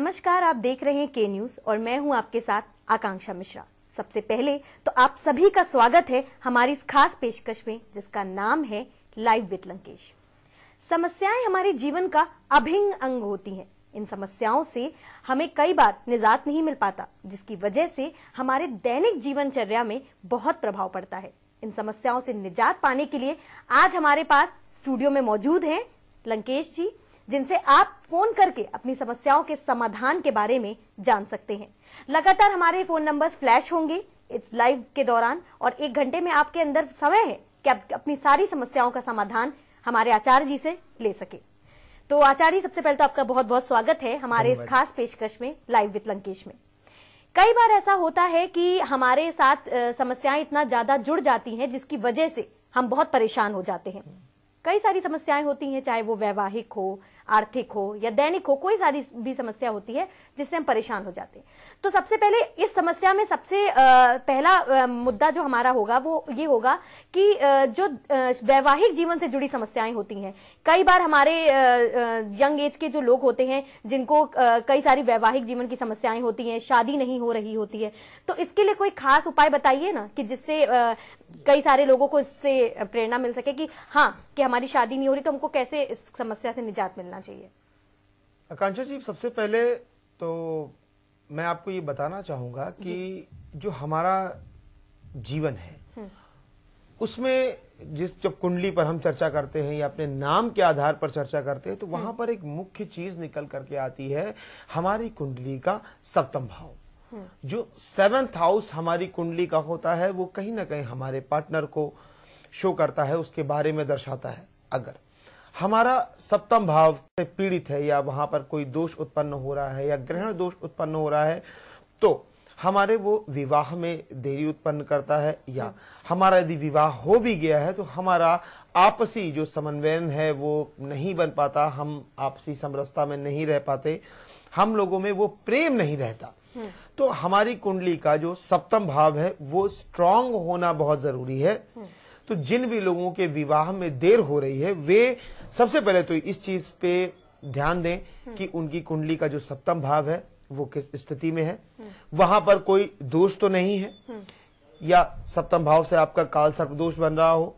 नमस्कार आप देख रहे हैं के न्यूज और मैं हूं आपके साथ आकांक्षा मिश्रा सबसे पहले तो आप सभी का स्वागत है हमारी इस खास पेशकश में जिसका नाम है लाइव विद लंकेश समस्याएं हमारे जीवन का अभिन्न अंग होती हैं इन समस्याओं से हमें कई बार निजात नहीं मिल पाता जिसकी वजह से हमारे दैनिक जीवनचर्या में बहुत प्रभाव पड़ता है इन समस्याओं से निजात पाने के लिए आज हमारे पास स्टूडियो में मौजूद हैं लंकेश जी जिनसे आप फोन करके अपनी समस्याओं के समाधान के बारे में जान सकते हैं लगातार हमारे फोन नंबर्स फ्लैश होंगे इस लाइव के दौरान और एक घंटे में आपके अंदर समय है कि आप अपनी सारी समस्याओं का समाधान हमारे आचार्य जी से ले सके तो आचार्य जी सबसे पहले तो आपका बहुत बहुत स्वागत है हमारे इस खास पेशकश में लाइव विद लंकेश में कई बार ऐसा होता है कि हमारे साथ समस्याएं इतना ज्यादा जुड़ जाती हैं जिसकी वजह से हम बहुत परेशान हो जाते हैं कई सारी समस्याएं होती हैं चाहे वो वैवाहिक हो आर्थिक हो या दैनिक हो कोई सारी भी समस्या होती है जिससे हम परेशान हो जाते हैं तो सबसे पहले इस समस्या में सबसे पहला मुद्दा जो हमारा होगा वो ये होगा कि जो वैवाहिक जीवन से जुड़ी समस्याएं होती हैं कई बार हमारे यंग एज के जो लोग होते हैं जिनको कई सारी वैवाहिक जीवन की समस्याएं होती हैं शादी नहीं हो रही होती है तो इसके लिए कोई खास उपाय बताइए ना कि जिससे कई सारे लोगों को इससे प्रेरणा मिल सके कि हाँ कि हमारी शादी नहीं हो रही तो हमको कैसे इस समस्या से निजात मिलना करना चाहिए आकांक्षा जी सबसे पहले तो मैं आपको ये बताना चाहूँगा कि जो हमारा जीवन है हम्म। उसमें जिस जब कुंडली पर हम चर्चा करते हैं या अपने नाम के आधार पर चर्चा करते हैं तो हम्म। वहां पर एक मुख्य चीज निकल करके आती है हमारी कुंडली का सप्तम भाव हम्म। जो सेवेंथ हाउस हमारी कुंडली का होता है वो कहीं ना कहीं हमारे पार्टनर को शो करता है उसके बारे में दर्शाता है अगर हमारा सप्तम भाव से पीड़ित है या वहां पर कोई दोष उत्पन्न हो रहा है या ग्रहण दोष उत्पन्न हो रहा है तो हमारे वो विवाह में देरी उत्पन्न करता है या हमारा यदि विवाह हो भी गया है तो हमारा आपसी जो समन्वयन है वो नहीं बन पाता हम आपसी समरसता में नहीं रह पाते हम लोगों में वो प्रेम नहीं रहता तो हमारी कुंडली का जो सप्तम भाव है वो स्ट्रांग होना बहुत जरूरी है तो जिन भी लोगों के विवाह में देर हो रही है वे सबसे पहले तो इस चीज पे ध्यान दें कि उनकी कुंडली का जो सप्तम भाव है वो किस स्थिति में है वहां पर कोई दोष तो नहीं है या सप्तम भाव से आपका काल सर्प दोष बन रहा हो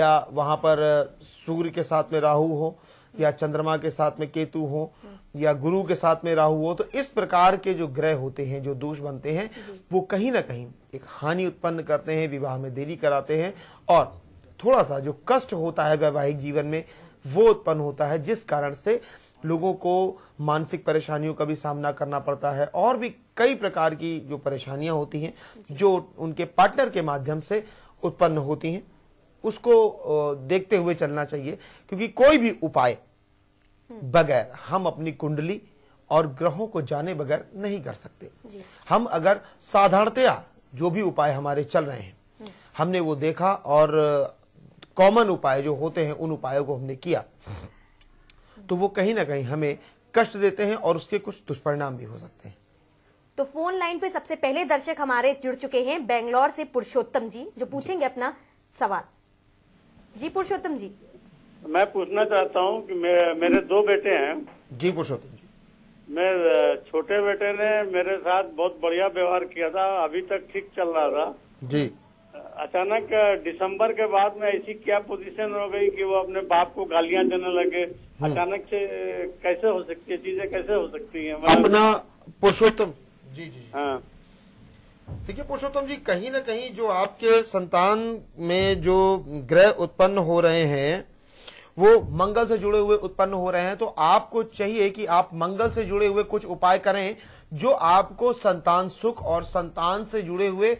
या वहां पर सूर्य के साथ में राहु हो या चंद्रमा के साथ में केतु हो या गुरु के साथ में राहु हो तो इस प्रकार के जो ग्रह होते हैं जो दोष बनते हैं वो कहीं ना कहीं एक हानि उत्पन्न करते हैं विवाह में देरी कराते हैं और थोड़ा सा जो कष्ट होता है वैवाहिक जीवन में वो उत्पन्न होता है जिस कारण से लोगों को मानसिक परेशानियों का भी सामना करना पड़ता है और भी कई प्रकार की जो परेशानियां होती हैं जो उनके पार्टनर के माध्यम से उत्पन्न होती हैं उसको देखते हुए चलना चाहिए क्योंकि कोई भी उपाय हम्म। बगैर हम अपनी कुंडली और ग्रहों को जाने बगैर नहीं कर सकते हम अगर साधारणतया जो भी उपाय हमारे चल रहे हैं हमने वो देखा और कॉमन उपाय जो होते हैं उन उपायों को हमने किया तो वो कहीं ना कहीं हमें कष्ट देते हैं और उसके कुछ दुष्परिणाम भी हो सकते हैं तो फोन लाइन पे सबसे पहले दर्शक हमारे जुड़ चुके हैं बेंगलोर से पुरुषोत्तम जी जो पूछेंगे अपना सवाल जी पुरुषोत्तम जी मैं पूछना चाहता हूँ कि मेरे दो बेटे हैं जी पुरुषोत्तम मैं छोटे बेटे ने मेरे साथ बहुत बढ़िया व्यवहार किया था अभी तक ठीक चल रहा था जी अचानक दिसंबर के बाद में ऐसी क्या पोजीशन हो गई कि वो अपने बाप को गालियां देने लगे हम्म। अचानक से कैसे हो सकती है चीजें कैसे हो सकती हैं मतलब- अपना पुरुषोत्तम जी जी हाँ देखिए पुरुषोत्तम जी कहीं ना कहीं जो आपके संतान में जो ग्रह उत्पन्न हो रहे हैं वो मंगल से जुड़े हुए उत्पन्न हो रहे हैं तो आपको चाहिए कि आप मंगल से जुड़े हुए कुछ उपाय करें जो आपको संतान सुख और संतान से जुड़े हुए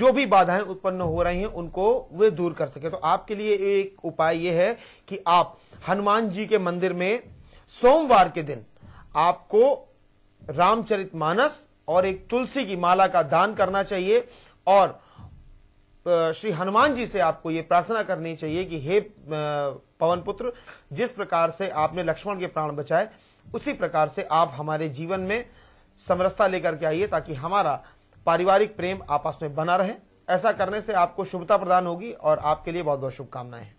जो भी बाधाएं उत्पन्न हो रही हैं उनको वे दूर कर सके तो आपके लिए एक उपाय यह है कि आप हनुमान जी के मंदिर में सोमवार के दिन आपको रामचरित मानस और एक तुलसी की माला का दान करना चाहिए और श्री हनुमान जी से आपको ये प्रार्थना करनी चाहिए कि हे पवन पुत्र जिस प्रकार से आपने लक्ष्मण के प्राण बचाए उसी प्रकार से आप हमारे जीवन में समरसता लेकर के आइए ताकि हमारा पारिवारिक प्रेम आपस में बना रहे ऐसा करने से आपको शुभता प्रदान होगी और आपके लिए बहुत बहुत शुभकामनाएं हैं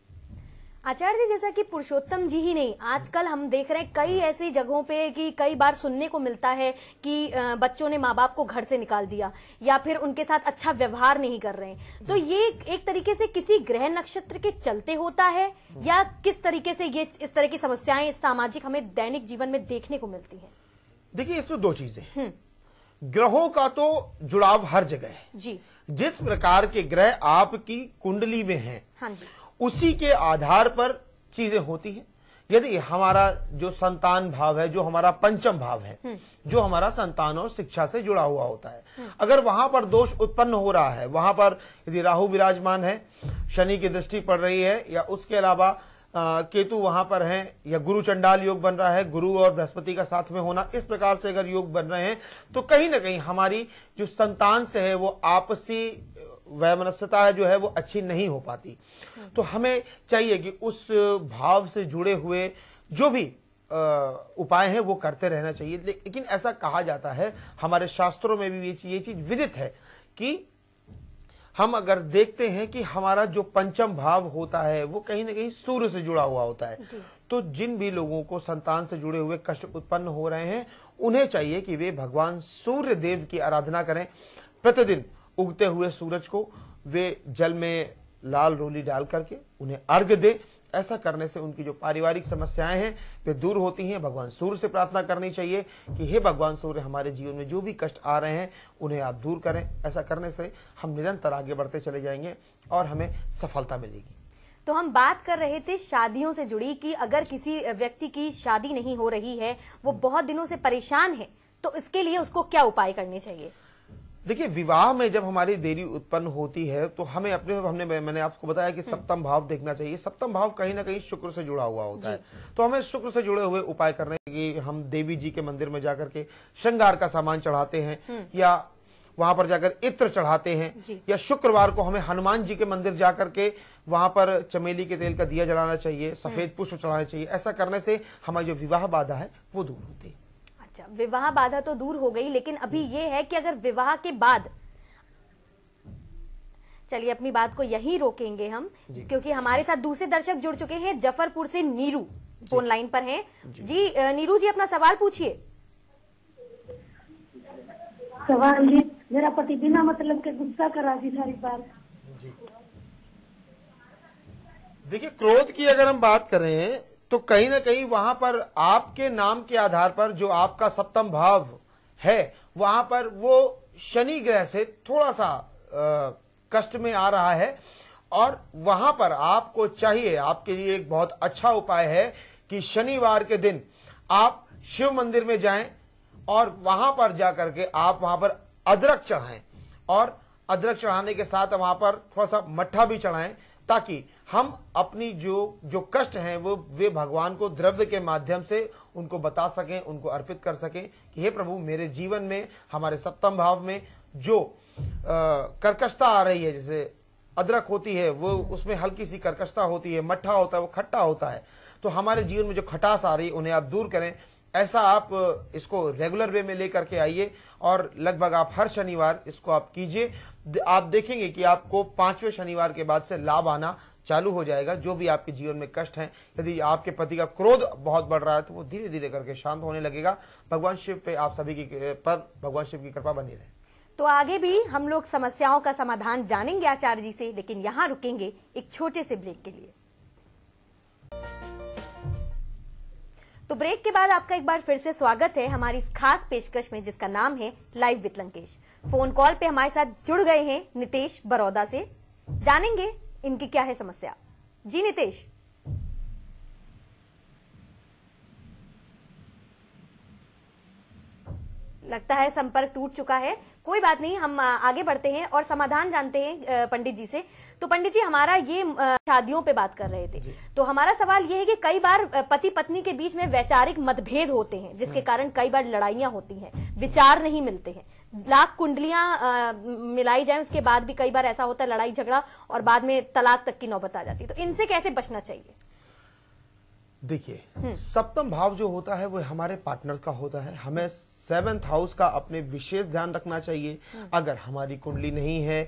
आचार्य जी जैसा कि पुरुषोत्तम जी ही नहीं आजकल हम देख रहे हैं कई ऐसी जगहों पे कि कई बार सुनने को मिलता है कि बच्चों ने माँ बाप को घर से निकाल दिया या फिर उनके साथ अच्छा व्यवहार नहीं कर रहे तो ये एक तरीके से किसी ग्रह नक्षत्र के चलते होता है या किस तरीके से ये इस तरह की समस्याएं सामाजिक हमें दैनिक जीवन में देखने को मिलती है देखिए इसमें दो चीजें हम्म। ग्रहों का तो जुड़ाव हर जगह है जी जिस प्रकार के ग्रह आपकी कुंडली में है हाँ जी उसी के आधार पर चीजें होती हैं यदि हमारा जो संतान भाव है जो हमारा पंचम भाव है हम्म। जो हमारा संतान और शिक्षा से जुड़ा हुआ होता है हम्म। अगर वहां पर दोष उत्पन्न हो रहा है वहां पर यदि राहु विराजमान है शनि की दृष्टि पड़ रही है या उसके अलावा केतु वहां पर है या गुरु चंडाल योग बन रहा है गुरु और बृहस्पति का साथ में होना इस प्रकार से अगर योग बन रहे हैं तो कहीं ना कहीं हमारी जो संतान से है वो आपसी वैमनस्यता जो है वो अच्छी नहीं हो पाती तो हमें चाहिए कि उस भाव से जुड़े हुए जो भी उपाय हैं वो करते रहना चाहिए लेकिन ऐसा कहा जाता है हमारे शास्त्रों में भी ये चीज विदित है कि हम अगर देखते हैं कि हमारा जो पंचम भाव होता है वो कहीं ना कहीं सूर्य से जुड़ा हुआ होता है तो जिन भी लोगों को संतान से जुड़े हुए कष्ट उत्पन्न हो रहे हैं उन्हें चाहिए कि वे भगवान सूर्य देव की आराधना करें प्रतिदिन उगते हुए सूरज को वे जल में लाल रोली डाल करके उन्हें अर्घ दे ऐसा करने से उनकी जो पारिवारिक समस्याएं हैं वे दूर होती हैं भगवान सूर्य से प्रार्थना करनी चाहिए कि हे भगवान सूर्य हमारे जीवन में जो भी कष्ट आ रहे हैं उन्हें आप दूर करें ऐसा करने से हम निरंतर आगे बढ़ते चले जाएंगे और हमें सफलता मिलेगी तो हम बात कर रहे थे शादियों से जुड़ी कि अगर किसी व्यक्ति की शादी नहीं हो रही है वो बहुत दिनों से परेशान है तो इसके लिए उसको क्या उपाय करने चाहिए देखिए विवाह में जब हमारी देरी उत्पन्न होती है तो हमें अपने हमने मैंने आपको बताया कि सप्तम भाव देखना चाहिए सप्तम भाव कहीं ना कहीं शुक्र से जुड़ा हुआ होता है तो हमें शुक्र से जुड़े हुए उपाय करने की हम देवी जी के मंदिर में जाकर के श्रृंगार का सामान चढ़ाते हैं हम्म। या वहां पर जाकर इत्र चढ़ाते हैं या शुक्रवार को हमें हनुमान जी के मंदिर जाकर के वहां पर चमेली के तेल का दिया जलाना चाहिए सफेद हम्म। पुष्प चढ़ाना चाहिए ऐसा करने से हमारी जो विवाह बाधा है वो दूर होती है अच्छा विवाह बाधा तो दूर हो गई लेकिन अभी ये है कि अगर विवाह के बाद चलिए अपनी बात को यही रोकेंगे हम क्योंकि हमारे साथ दूसरे दर्शक जुड़ चुके हैं जफरपुर से नीरू फोन लाइन पर हैं जी, जी नीरू जी अपना सवाल पूछिए सवाल जी मेरा पति बिना मतलब के गुस्सा करा दी सारी बात देखिए क्रोध की अगर हम बात करें तो कहीं ना कहीं वहां पर आपके नाम के आधार पर जो आपका सप्तम भाव है वहां पर वो शनि ग्रह से थोड़ा सा आ, कष्ट में आ रहा है और वहां पर आपको चाहिए आपके लिए एक बहुत अच्छा उपाय है कि शनिवार के दिन आप शिव मंदिर में जाएं और वहां पर जाकर के आप वहां पर अदरक चढ़ाएं और अदरक चढ़ाने के साथ वहां पर थोड़ा सा मट्ठा भी चढ़ाएं ताकि हम अपनी जो जो कष्ट हैं वो वे भगवान को द्रव्य के माध्यम से उनको बता सकें उनको अर्पित कर सकें कि हे प्रभु मेरे जीवन में हमारे सप्तम भाव में जो कर्कशता आ रही है जैसे अदरक होती है वो उसमें हल्की सी कर्कशता होती है मट्ठा होता है वो खट्टा होता है तो हमारे जीवन में जो खटास आ रही है उन्हें आप दूर करें ऐसा आप इसको रेगुलर वे में लेकर के आइए और लगभग आप हर शनिवार इसको आप कीजिए आप देखेंगे कि आपको पांचवें शनिवार के बाद से लाभ आना चालू हो जाएगा जो भी आपके जीवन में कष्ट है यदि आपके पति का क्रोध बहुत बढ़ रहा है तो वो धीरे धीरे करके शांत होने लगेगा भगवान शिव पे आप सभी की पर भगवान शिव की कृपा बनी रहे तो आगे भी हम लोग समस्याओं का समाधान जानेंगे आचार्य जी से लेकिन यहाँ रुकेंगे एक छोटे से ब्रेक के लिए तो ब्रेक के बाद आपका एक बार फिर से स्वागत है हमारी इस खास पेशकश में जिसका नाम है live with Lankesh phone call पे हमारे साथ जुड़ गए हैं नितेश बरोदा से जानेंगे इनकी क्या है समस्या जी नितेश लगता है संपर्क टूट चुका है कोई बात नहीं हम आगे बढ़ते हैं और समाधान जानते हैं पंडित जी से तो पंडित जी हमारा ये शादियों पे बात कर रहे थे तो हमारा सवाल ये है कि कई बार पति पत्नी के बीच में वैचारिक मतभेद होते हैं जिसके हाँ। कारण कई बार लड़ाइयां होती हैं विचार नहीं मिलते हैं लाख कुंडलियां मिलाई जाए उसके बाद भी कई बार ऐसा होता है लड़ाई झगड़ा और बाद में तलाक तक की नौबत आ जाती है तो इनसे कैसे बचना चाहिए देखिए हम्म। सप्तम भाव जो होता है वो हमारे पार्टनर का होता है हमें सेवेंथ हाउस का अपने विशेष ध्यान रखना चाहिए हम्म। अगर हमारी कुंडली नहीं है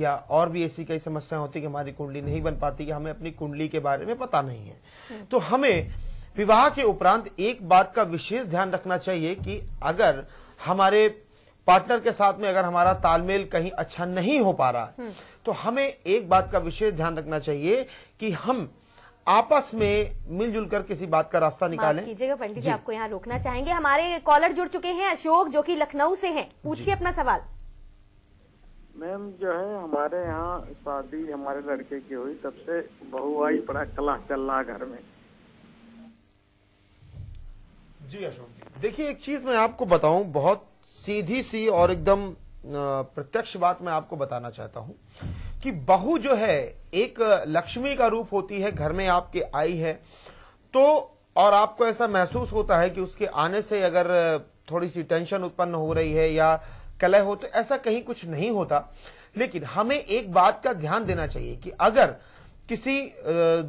या और भी ऐसी कई समस्याएं होती कि हमारी कुंडली नहीं बन पाती हमें अपनी कुंडली के बारे में पता नहीं है हम्म। तो हमें विवाह के उपरांत एक बात का विशेष ध्यान रखना चाहिए कि अगर हमारे पार्टनर के साथ में अगर हमारा तालमेल कहीं अच्छा नहीं हो पा रहा है हम्म। तो हमें एक बात का विशेष ध्यान रखना चाहिए कि हम आपस में मिलजुल कर किसी बात का रास्ता निकालें कीजिएगा पंडित जी आपको यहाँ रोकना चाहेंगे हमारे कॉलर जुड़ चुके हैं अशोक जो कि लखनऊ से हैं पूछिए अपना सवाल मैम जो है हमारे यहाँ शादी हमारे लड़के की हुई तब से बहू आई पड़ा कला चल रहा घर में जी अशोक जी देखिए एक चीज मैं आपको बताऊं बहुत सीधी सी और एकदम प्रत्यक्ष बात मैं आपको बताना चाहता हूं कि बहु जो है एक लक्ष्मी का रूप होती है घर में आपके आई है तो और आपको ऐसा महसूस होता है कि उसके आने से अगर थोड़ी सी टेंशन उत्पन्न हो रही है या कलह हो तो ऐसा कहीं कुछ नहीं होता लेकिन हमें एक बात का ध्यान देना चाहिए कि अगर किसी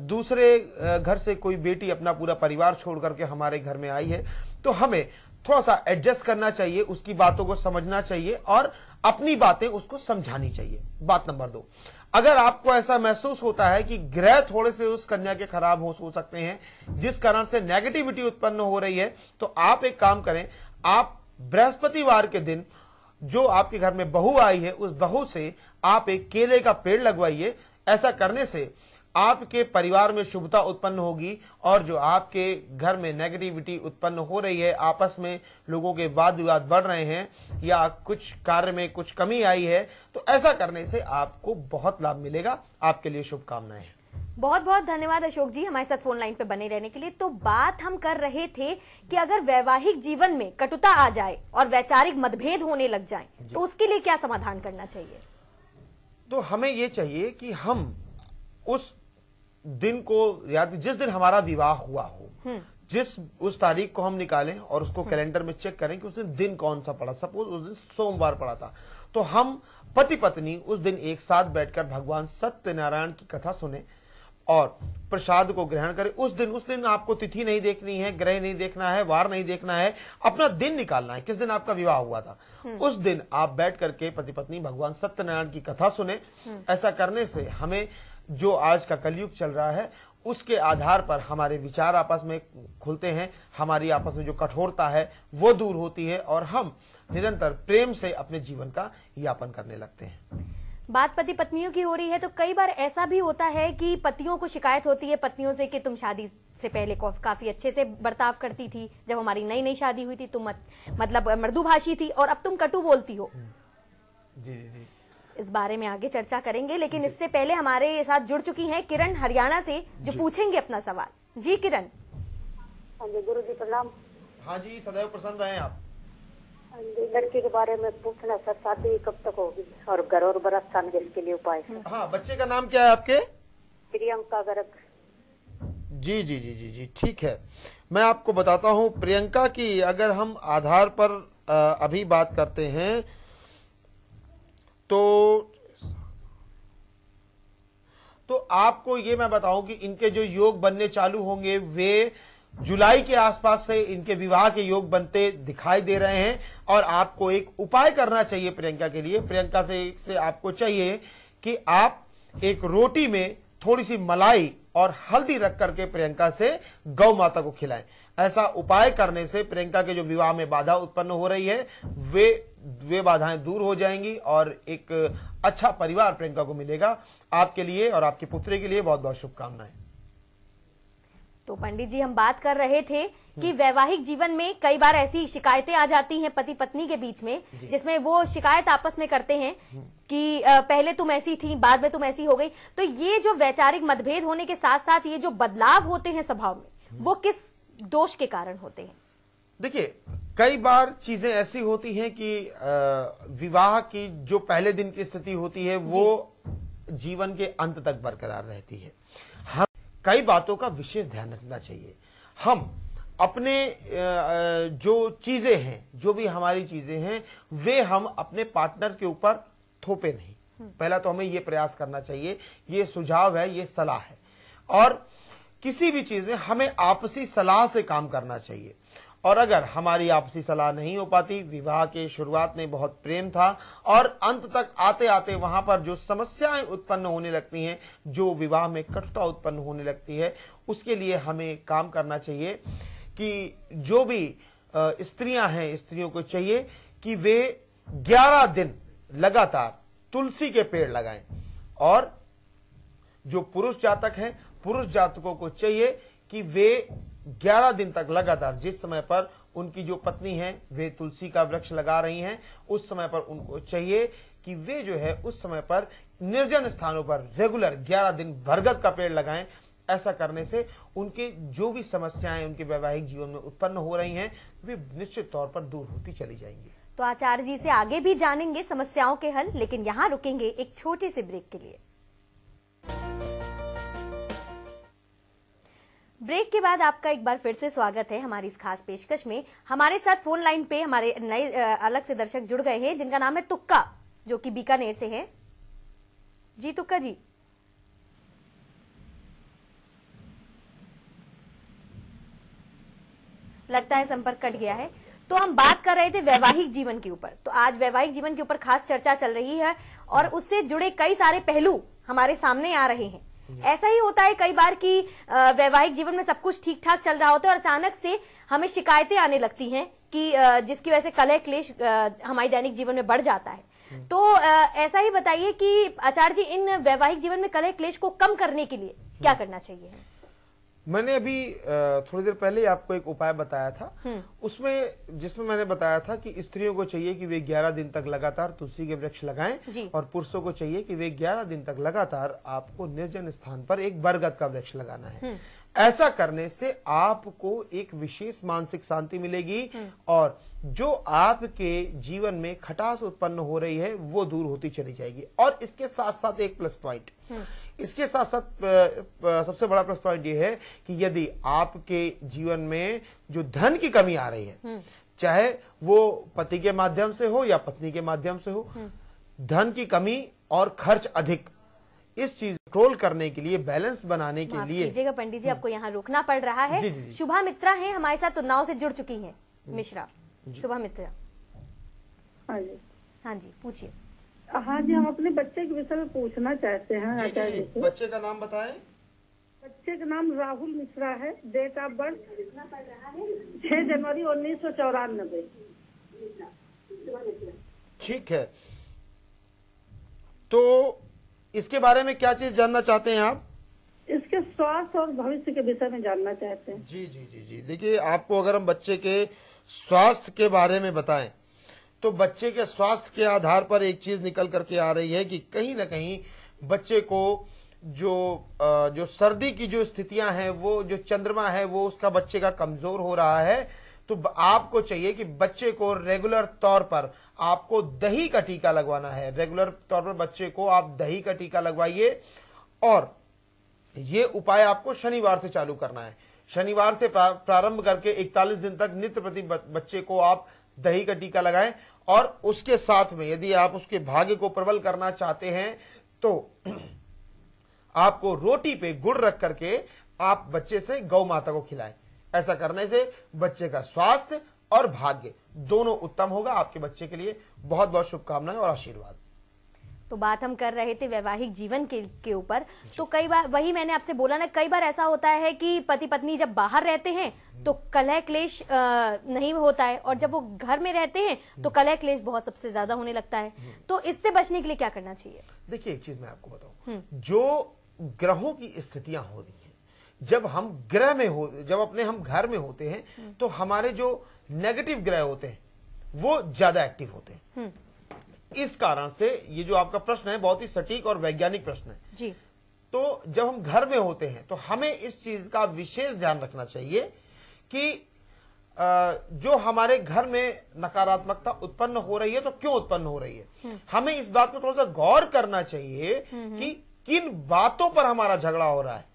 दूसरे घर से कोई बेटी अपना पूरा परिवार छोड़ करके हमारे घर में आई है तो हमें थोड़ा सा एडजस्ट करना चाहिए उसकी बातों को समझना चाहिए और अपनी बातें उसको समझानी चाहिए बात नंबर दो अगर आपको ऐसा महसूस होता है कि ग्रह थोड़े से उस कन्या के खराब हो, सकते हैं जिस कारण से नेगेटिविटी उत्पन्न हो रही है तो आप एक काम करें आप बृहस्पतिवार के दिन जो आपके घर में बहू आई है उस बहू से आप एक केले का पेड़ लगवाइए ऐसा करने से आपके परिवार में शुभता उत्पन्न होगी और जो आपके घर में नेगेटिविटी उत्पन्न हो रही है आपस में लोगों के वाद विवाद बढ़ रहे हैं या कुछ कार्य में कुछ कमी आई है तो ऐसा करने से आपको बहुत लाभ मिलेगा आपके लिए शुभकामनाएं बहुत बहुत धन्यवाद अशोक जी हमारे साथ फोन लाइन पे बने रहने के लिए तो बात हम कर रहे थे कि अगर वैवाहिक जीवन में कटुता आ जाए और वैचारिक मतभेद होने लग जाए तो उसके लिए क्या समाधान करना चाहिए तो हमें ये चाहिए कि हम उस दिन को याद जिस दिन हमारा विवाह हुआ हो हम्म। जिस उस तारीख को हम निकालें और उसको हम्म। कैलेंडर में चेक करें कि उस दिन दिन कौन सा पड़ा सपोज उस दिन सोमवार पड़ा था तो हम पति पत्नी उस दिन एक साथ बैठकर भगवान सत्यनारायण की कथा सुने और प्रसाद को ग्रहण करें उस दिन उस दिन आपको तिथि नहीं देखनी है ग्रह नहीं देखना है वार नहीं देखना है अपना दिन निकालना है किस दिन आपका विवाह हुआ था हम्म। उस दिन आप बैठ करके पति पत्नी भगवान सत्यनारायण की कथा सुने ऐसा करने से हमें जो आज का कलयुग चल रहा है उसके आधार पर हमारे विचार आपस में खुलते हैं हमारी आपस में जो कठोरता है वो दूर होती है और हम निरंतर प्रेम से अपने जीवन का यापन करने लगते हैं बात पति पत्नियों की हो रही है तो कई बार ऐसा भी होता है कि पतियों को शिकायत होती है पत्नियों से कि तुम शादी से पहले काफी अच्छे से बर्ताव करती थी जब हमारी नई नई शादी हुई थी तुम मत, मतलब मृदुभाषी थी और अब तुम कटु बोलती हो हम्म। जी जी जी इस बारे में आगे चर्चा करेंगे लेकिन इससे पहले हमारे साथ जुड़ चुकी हैं किरण हरियाणा से जो पूछेंगे अपना सवाल जी किरण गुरु हाँ जी प्रणाम हाँ जी सदैव प्रसन्न रहे आप हाँ लड़के के बारे में पूछना सर शादी कब तक होगी और घर और बरास्थान के लिए उपाय हाँ बच्चे का नाम क्या है आपके प्रियंका गर्ग जी जी जी जी जी ठीक है मैं आपको बताता हूँ प्रियंका की अगर हम आधार पर अभी बात करते हैं तो तो आपको ये मैं बताऊं कि इनके जो योग बनने चालू होंगे वे जुलाई के आसपास से इनके विवाह के योग बनते दिखाई दे रहे हैं और आपको एक उपाय करना चाहिए प्रियंका के लिए प्रियंका से से आपको चाहिए कि आप एक रोटी में थोड़ी सी मलाई और हल्दी रख करके प्रियंका से गौ माता को खिलाएं ऐसा उपाय करने से प्रियंका के जो विवाह में बाधा उत्पन्न हो रही है वे वे बाधाएं दूर हो जाएंगी और एक अच्छा परिवार प्रियंका को मिलेगा आपके लिए और आपके पुत्री के लिए बहुत बहुत शुभकामनाएं तो पंडित जी हम बात कर रहे थे कि हम्म। वैवाहिक जीवन में कई बार ऐसी शिकायतें आ जाती हैं पति पत्नी के बीच में जिसमें वो शिकायत आपस में करते हैं हम्म। कि पहले तुम ऐसी थी बाद में तुम ऐसी हो गई तो ये जो वैचारिक मतभेद होने के साथ साथ ये जो बदलाव होते हैं स्वभाव में हम्म। वो किस दोष के कारण होते हैं देखिए कई बार चीजें ऐसी होती हैं कि विवाह की जो पहले दिन की स्थिति होती है वो जीवन के अंत तक बरकरार रहती है हम कई बातों का विशेष ध्यान रखना चाहिए हम अपने जो चीजें हैं जो भी हमारी चीजें हैं वे हम अपने पार्टनर के ऊपर थोपे नहीं हम्म। पहला तो हमें ये प्रयास करना चाहिए ये सुझाव है ये सलाह है और किसी भी चीज में हमें आपसी सलाह से काम करना चाहिए और अगर हमारी आपसी सलाह नहीं हो पाती विवाह के शुरुआत में बहुत प्रेम था और अंत तक आते आते वहां पर जो समस्याएं उत्पन्न होने लगती हैं जो विवाह में कठुता उत्पन्न होने लगती है उसके लिए हमें काम करना चाहिए कि जो भी स्त्रियां हैं स्त्रियों को चाहिए कि वे 11 दिन लगातार तुलसी के पेड़ लगाएं और जो पुरुष जातक हैं पुरुष जातकों को चाहिए कि वे 11 दिन तक लगातार जिस समय पर उनकी जो पत्नी है वे तुलसी का वृक्ष लगा रही हैं उस समय पर उनको चाहिए कि वे जो है उस समय पर निर्जन स्थानों पर रेगुलर 11 दिन बरगद का पेड़ लगाएं ऐसा करने से उनके जो भी समस्याएं उनके वैवाहिक जीवन में उत्पन्न हो रही हैं वे निश्चित तौर पर दूर होती चली जाएंगी तो आचार्य जी से आगे भी जानेंगे समस्याओं के हल लेकिन यहाँ रुकेंगे एक छोटे से ब्रेक के लिए ब्रेक के बाद आपका एक बार फिर से स्वागत है हमारी इस खास पेशकश में हमारे साथ फोन लाइन पे हमारे नए अलग से दर्शक जुड़ गए हैं जिनका नाम है तुक्का जो कि बीकानेर से है जी तुक्का जी लगता है संपर्क कट गया है तो हम बात कर रहे थे वैवाहिक जीवन के ऊपर तो आज वैवाहिक जीवन के ऊपर खास चर्चा चल रही है और उससे जुड़े कई सारे पहलू हमारे सामने आ रहे हैं ऐसा ही होता है कई बार कि वैवाहिक जीवन में सब कुछ ठीक ठाक चल रहा होता है और अचानक से हमें शिकायतें आने लगती हैं कि जिसकी वजह से कलह क्लेश हमारे दैनिक जीवन में बढ़ जाता है hmm. तो ऐसा ही बताइए कि आचार्य जी इन वैवाहिक जीवन में कलह क्लेश को कम करने के लिए क्या hmm. करना चाहिए मैंने अभी थोड़ी देर पहले ही आपको एक उपाय बताया था हम्म। उसमें जिसमें मैंने बताया था कि स्त्रियों को चाहिए कि वे 11 दिन तक लगातार तुलसी के वृक्ष लगाएं और पुरुषों को चाहिए कि वे 11 दिन तक लगातार आपको निर्जन स्थान पर एक बरगद का वृक्ष लगाना है हम्म। ऐसा करने से आपको एक विशेष मानसिक शांति मिलेगी हम्म। और जो आपके जीवन में खटास उत्पन्न हो रही है वो दूर होती चली जाएगी और इसके साथ साथ एक प्लस हम्म। पॉइंट इसके साथ साथ सबसे बड़ा प्लस पॉइंट ये है कि यदि आपके जीवन में जो धन की कमी आ रही है हम्म। चाहे वो पति के माध्यम से हो या पत्नी के माध्यम से हो धन की कमी और खर्च अधिक इस चीज कंट्रोल करने के लिए बैलेंस बनाने के लिए पंडित जी आपको यहाँ रोकना पड़ रहा है शुभा मित्रा है हमारे साथ उन्नाव से जुड़ चुकी है मिश्रा शुभा मित्रा हाँ, हाँ जी पूछिए हाँ जी हम अपने बच्चे के विषय में पूछना चाहते हैं बच्चे का नाम बताए बच्चे का नाम राहुल मिश्रा है डेट ऑफ बर्थ छह जनवरी उन्नीस सौ चौरानबे ठीक है तो इसके बारे में क्या चीज जानना चाहते हैं आप इसके स्वास्थ्य और भविष्य के विषय में जानना चाहते हैं जी जी जी जी देखिए आपको अगर हम बच्चे के स्वास्थ्य के बारे में बताएं तो बच्चे के स्वास्थ्य के आधार पर एक चीज निकल करके आ रही है कि कहीं ना कहीं बच्चे को जो जो सर्दी की जो स्थितियां हैं वो जो चंद्रमा है वो उसका बच्चे का कमजोर हो रहा है तो आपको चाहिए कि बच्चे को रेगुलर तौर पर आपको दही का टीका लगवाना है रेगुलर तौर पर बच्चे को आप दही का टीका लगवाइए और ये उपाय आपको शनिवार से चालू करना है शनिवार से प्रारंभ करके 41 दिन तक नित्य प्रति बच्चे को आप दही का टीका लगाएं और उसके साथ में यदि आप उसके भाग्य को प्रबल करना चाहते हैं तो आपको रोटी पे गुड़ रख करके आप बच्चे से गौ माता को खिलाएं ऐसा करने से बच्चे का स्वास्थ्य और भाग्य दोनों उत्तम होगा आपके बच्चे के लिए बहुत बहुत शुभकामनाएं और आशीर्वाद तो बात हम कर रहे थे वैवाहिक जीवन के के ऊपर तो कई बार वही मैंने आपसे बोला ना कई बार ऐसा होता है कि पति पत्नी जब बाहर रहते हैं तो कलह क्लेश नहीं होता है और जब वो घर में रहते हैं तो कलह क्लेश बहुत सबसे ज्यादा होने लगता है तो इससे बचने के लिए क्या करना चाहिए देखिए एक चीज मैं आपको बताऊं हम्म। जो ग्रहों की स्थितियां होती रही है जब हम ग्रह में हो जब अपने हम घर में होते हैं हम्म। तो हमारे जो नेगेटिव ग्रह होते हैं वो ज्यादा एक्टिव होते हैं हम्म। इस कारण से ये जो आपका प्रश्न है बहुत ही सटीक और वैज्ञानिक प्रश्न है जी तो जब हम घर में होते हैं तो हमें इस चीज का विशेष ध्यान रखना चाहिए कि जो हमारे घर में नकारात्मकता उत्पन्न हो रही है तो क्यों उत्पन्न हो रही है हम्म। हमें इस बात पर थोड़ा सा गौर करना चाहिए हम्म, कि किन बातों पर हमारा झगड़ा हो रहा है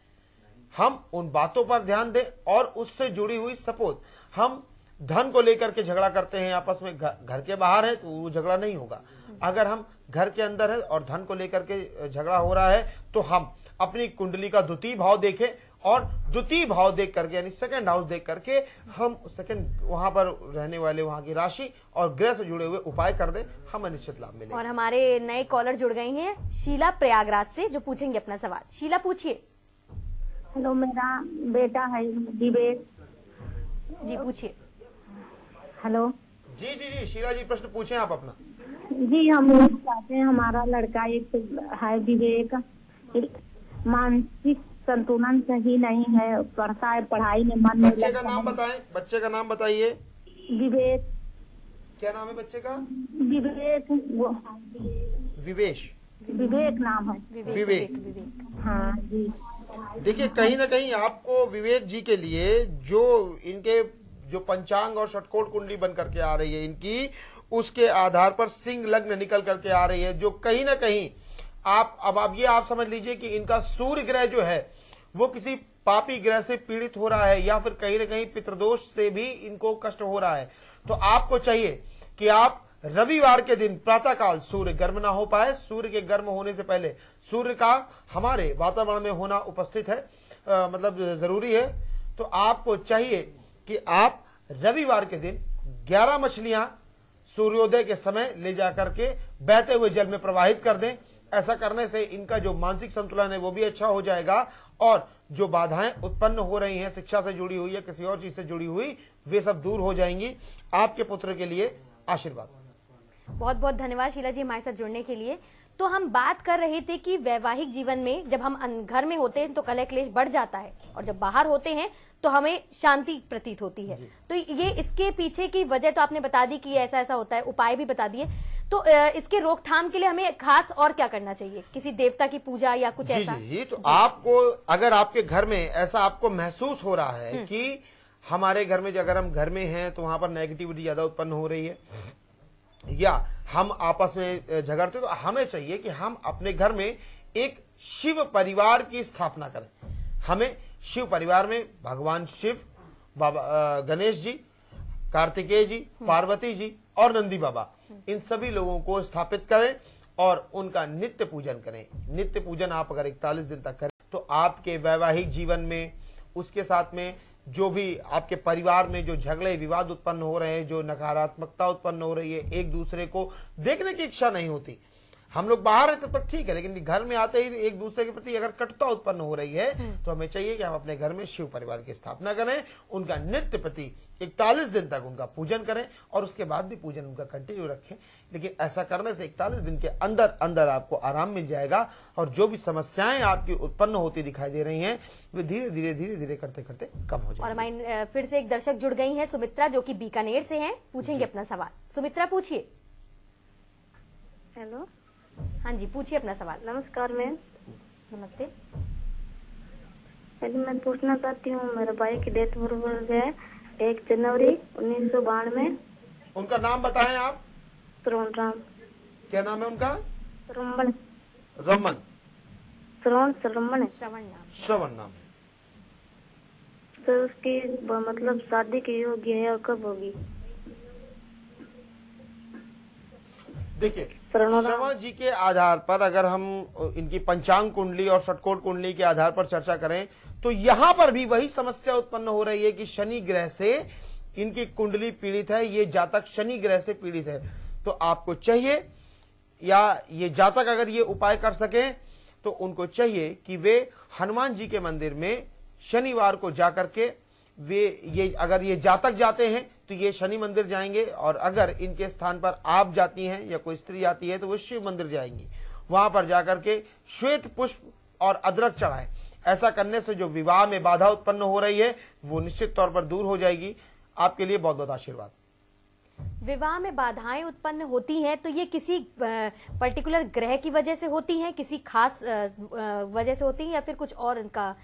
हम उन बातों पर ध्यान दें और उससे जुड़ी हुई सपोज हम धन को लेकर के झगड़ा करते हैं आपस में घर के बाहर है तो वो झगड़ा नहीं होगा अगर हम घर के अंदर है और धन को लेकर के झगड़ा हो रहा है तो हम अपनी कुंडली का द्वितीय भाव देखें और द्वितीय भाव देख करके यानी सेकंड हाउस देख करके हम सेकंड वहां पर रहने वाले वहां की राशि और ग्रह से जुड़े हुए उपाय कर दे हम अनिश्चित लाभ मिले और हमारे नए कॉलर जुड़ गए हैं शीला प्रयागराज से जो पूछेंगे अपना सवाल शीला पूछिए हेलो मेरा बेटा है जी पूछिए हेलो जी जी जी शीला जी प्रश्न पूछे आप अपना जी हम चाहते हैं हमारा लड़का एक है विवेक मानसिक संतुलन सही नहीं है पढ़ता है पढ़ाई में मन बच्चे का नाम बताएं बच्चे का नाम बताइए विवेक क्या नाम है बच्चे का विवेक विवेश विवेक नाम है विवेक विवेक, विवेक। हाँ जी देखिए कहीं ना कहीं आपको विवेक जी के लिए जो इनके जो पंचांग और षटकोट कुंडली बनकर के आ रही है इनकी उसके आधार पर सिंह लग्न निकल करके आ रही है जो कहीं ना कहीं आप अब आप ये आप समझ लीजिए कि इनका सूर्य ग्रह जो है वो किसी पापी ग्रह से पीड़ित हो रहा है या फिर कहीं ना कहीं पितृदोष से भी इनको कष्ट हो रहा है तो आपको चाहिए कि आप रविवार के दिन प्रातःकाल सूर्य गर्म ना हो पाए सूर्य के गर्म होने से पहले सूर्य का हमारे वातावरण में होना उपस्थित है आ, मतलब जरूरी है तो आपको चाहिए कि आप रविवार के दिन 11 मछलियां सूर्योदय के समय ले जाकर के बहते हुए जल में प्रवाहित कर दें ऐसा करने से इनका जो मानसिक संतुलन है वो भी अच्छा हो जाएगा और जो बाधाएं उत्पन्न हो रही हैं शिक्षा से जुड़ी हुई या किसी और चीज से जुड़ी हुई वे सब दूर हो जाएंगी आपके पुत्र के लिए आशीर्वाद बहुत बहुत धन्यवाद शीला जी हमारे साथ जुड़ने के लिए तो हम बात कर रहे थे कि वैवाहिक जीवन में जब हम अं- घर में होते हैं तो कलह क्लेश बढ़ जाता है और जब बाहर होते हैं तो हमें शांति प्रतीत होती है तो ये इसके पीछे की वजह तो आपने बता दी कि ऐसा ऐसा होता है उपाय भी बता दिए तो इसके रोकथाम के लिए हमें खास और क्या करना चाहिए किसी देवता की पूजा या कुछ जी, ऐसा जी, जी तो जी। आपको अगर आपके घर में ऐसा आपको महसूस हो रहा है हम्म। कि हमारे घर में अगर हम घर में हैं तो वहां पर नेगेटिविटी ज्यादा उत्पन्न हो रही है या हम आपस में झगड़ते तो हमें चाहिए कि हम अपने घर में एक शिव परिवार की स्थापना करें हमें शिव परिवार में भगवान शिव बाबा गणेश जी कार्तिकेय जी हम्म। पार्वती जी और नंदी बाबा इन सभी लोगों को स्थापित करें और उनका नित्य पूजन करें नित्य पूजन आप अगर इकतालीस दिन तक करें तो आपके वैवाहिक जीवन में उसके साथ में जो भी आपके परिवार में जो झगड़े विवाद उत्पन्न हो रहे हैं जो नकारात्मकता उत्पन्न हो रही है एक दूसरे को देखने की इच्छा नहीं होती हम लोग बाहर है तब तक ठीक है लेकिन घर में आते ही एक दूसरे के प्रति अगर कटता उत्पन्न हो रही है हम्म। तो हमें चाहिए कि हम अपने घर में शिव परिवार की स्थापना करें उनका नित्य प्रति इकतालीस दिन तक उनका पूजन करें और उसके बाद भी पूजन उनका कंटिन्यू रखें लेकिन ऐसा करने से इकतालीस दिन के अंदर अंदर आपको आराम मिल जाएगा और जो भी समस्याएं आपकी उत्पन्न होती दिखाई दे रही है वे धीरे धीरे धीरे धीरे करते करते कम हो जाए फिर से एक दर्शक जुड़ गई है सुमित्रा जो की बीकानेर से है पूछेंगे अपना सवाल सुमित्रा पूछिए हेलो हाँ जी पूछिए अपना सवाल नमस्कार मैम नमस्ते पहले मैं पूछना चाहती हूँ मेरे भाई की डेथ बरबर है एक जनवरी उन्नीस सौ बानवे उनका नाम बताएं आप तरुण राम क्या नाम है उनका रमन रमन श्रवण श्रवण श्रवण नाम श्रवण नाम है तो उसकी मतलब शादी की योग्य है और कब होगी देखिए श्रवण जी के आधार पर अगर हम इनकी पंचांग कुंडली और षटकोट कुंडली के आधार पर चर्चा करें तो यहाँ पर भी वही समस्या उत्पन्न हो रही है कि शनि ग्रह से इनकी कुंडली पीड़ित है ये जातक शनि ग्रह से पीड़ित है तो आपको चाहिए या ये जातक अगर ये उपाय कर सके तो उनको चाहिए कि वे हनुमान जी के मंदिर में शनिवार को जाकर के वे ये अगर ये जातक जाते हैं तो ये शनि मंदिर जाएंगे और अगर इनके स्थान पर आप जाती हैं या कोई स्त्री आती है तो वो शिव मंदिर जाएंगी वहां पर जाकर के श्वेत पुष्प और अदरक चढ़ाए ऐसा करने से जो विवाह में बाधा उत्पन्न हो रही है वो निश्चित तौर पर दूर हो जाएगी आपके लिए बहुत बहुत आशीर्वाद विवाह में बाधाएं उत्पन्न होती हैं तो ये किसी पर्टिकुलर ग्रह की वजह से होती हैं किसी खास वजह से होती हैं या फिर कुछ और इनका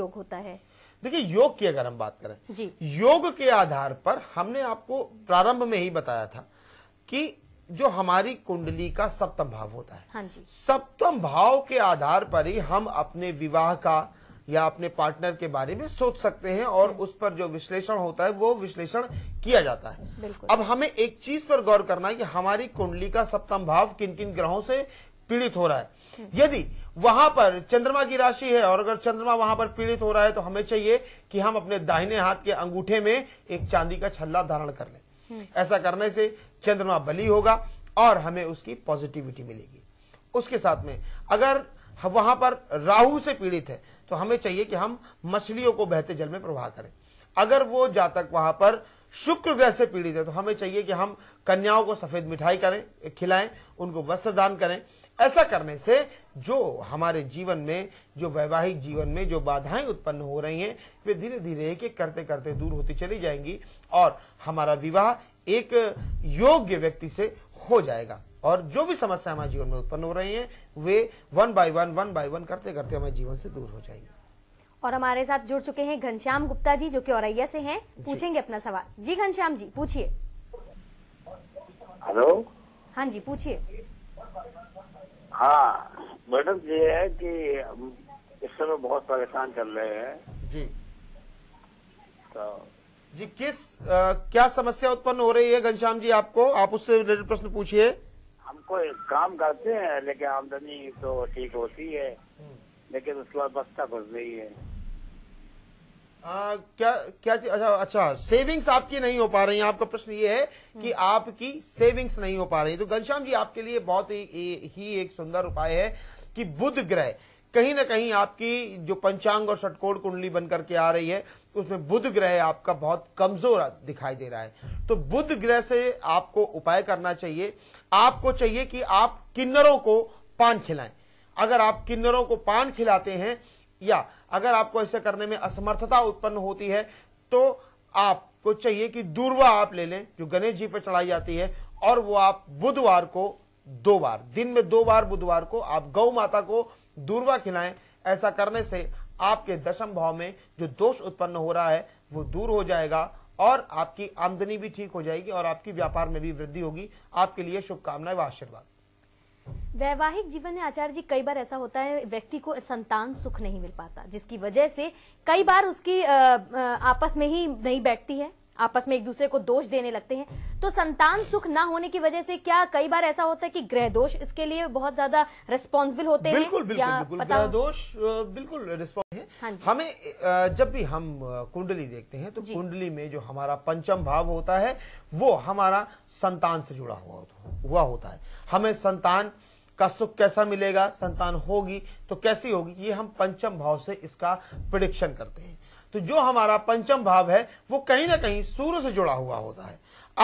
योग होता है देखिए योग की अगर हम बात करें जी। योग के आधार पर हमने आपको प्रारंभ में ही बताया था कि जो हमारी कुंडली का सप्तम भाव होता है हाँ जी। सप्तम भाव के आधार पर ही हम अपने विवाह का या अपने पार्टनर के बारे में सोच सकते हैं और हम्म। उस पर जो विश्लेषण होता है वो विश्लेषण किया जाता है अब हमें एक चीज पर गौर करना है कि हमारी कुंडली का सप्तम भाव किन किन ग्रहों से पीड़ित हो रहा है हम्म। यदि वहां पर चंद्रमा की राशि है और अगर चंद्रमा वहां पर पीड़ित हो रहा है तो हमें चाहिए कि हम अपने दाहिने हाथ के अंगूठे में एक चांदी का छल्ला धारण कर लें हम्म। ऐसा करने से चंद्रमा बली होगा और हमें उसकी पॉजिटिविटी मिलेगी उसके साथ में अगर वहां पर राहु से पीड़ित है तो हमें चाहिए कि हम मछलियों को बहते जल में प्रवाह करें अगर वो जातक वहां पर शुक्र ग्रह से पीड़ित है तो हमें चाहिए कि हम कन्याओं को सफेद मिठाई करें खिलाएं उनको वस्त्र दान करें ऐसा करने से जो हमारे जीवन में जो वैवाहिक जीवन में जो बाधाएं उत्पन्न हो रही हैं वे धीरे धीरे एक एक करते करते दूर होती चली जाएंगी और हमारा विवाह एक योग्य व्यक्ति से हो जाएगा और जो भी समस्या हमारे जीवन में उत्पन्न हो रही हैं वे one by one one by one करते करते हमारे जीवन से दूर हो जाएंगे और हमारे साथ जुड़ चुके हैं घनश्याम गुप्ता जी जो कि औरैया से हैं पूछेंगे अपना सवाल जी घनश्याम जी पूछिए हेलो हाँ जी पूछिए हाँ मैडम ये है कि इस समय बहुत परेशान चल रहे हैं जी तो जी किस आ, क्या समस्या उत्पन्न हो रही है घनश्याम जी आपको आप उससे रिलेटेड प्रश्न पूछिए हमको काम करते हैं लेकिन आमदनी तो ठीक होती है हम्म। लेकिन उसके बाद बस्ता घुस गई है क्या क्या अच्छा अच्छा सेविंग्स आपकी नहीं हो पा रही है आपका प्रश्न ये है कि हम्म। आपकी सेविंग्स नहीं हो पा रही तो घनश्याम जी आपके लिए बहुत ही, ही एक सुंदर उपाय है कि बुध ग्रह कहीं ना कहीं आपकी जो पंचांग और षटकोण कुंडली बनकर के आ रही है उसमें बुध ग्रह आपका बहुत कमजोर दिखाई दे रहा है तो बुध ग्रह से आपको उपाय करना चाहिए आपको चाहिए कि आप किन्नरों को पान खिलाएं अगर आप किन्नरों को पान खिलाते हैं या अगर आपको ऐसे करने में असमर्थता उत्पन्न होती है तो आपको चाहिए कि दूरवा आप ले लें जो गणेश जी पर चढ़ाई जाती है और वो आप बुधवार को दो बार दिन में दो बार बुधवार को आप गौ माता को दूरवा खिलाएं ऐसा करने से आपके दशम भाव में जो दोष उत्पन्न हो रहा है वो दूर हो जाएगा और आपकी आमदनी भी ठीक हो जाएगी और आपकी व्यापार में भी वृद्धि होगी आपके लिए शुभकामनाएं व आशीर्वाद वैवाहिक जीवन में आचार्य जी कई बार ऐसा होता है व्यक्ति को संतान सुख नहीं मिल पाता जिसकी वजह से कई बार उसकी आ, आपस में ही नहीं बैठती है आपस में एक दूसरे को दोष देने लगते हैं तो संतान सुख ना होने की वजह से क्या कई बार ऐसा होता है कि ग्रह दोष इसके लिए बहुत ज्यादा रेस्पॉन्सिबल होते हैं बिल्कुल, बिल्कुल, ग्रह दोष बिल्कुल रिस्पॉन्स है हाँ हमें जब भी हम कुंडली देखते हैं तो कुंडली में जो हमारा पंचम भाव होता है वो हमारा संतान से जुड़ा हुआ हुआ होता है हमें संतान का सुख कैसा मिलेगा संतान होगी तो कैसी होगी ये हम पंचम भाव से इसका प्रिडिक्शन करते हैं तो जो हमारा पंचम भाव है वो कहीं ना कहीं सूर्य से जुड़ा हुआ होता है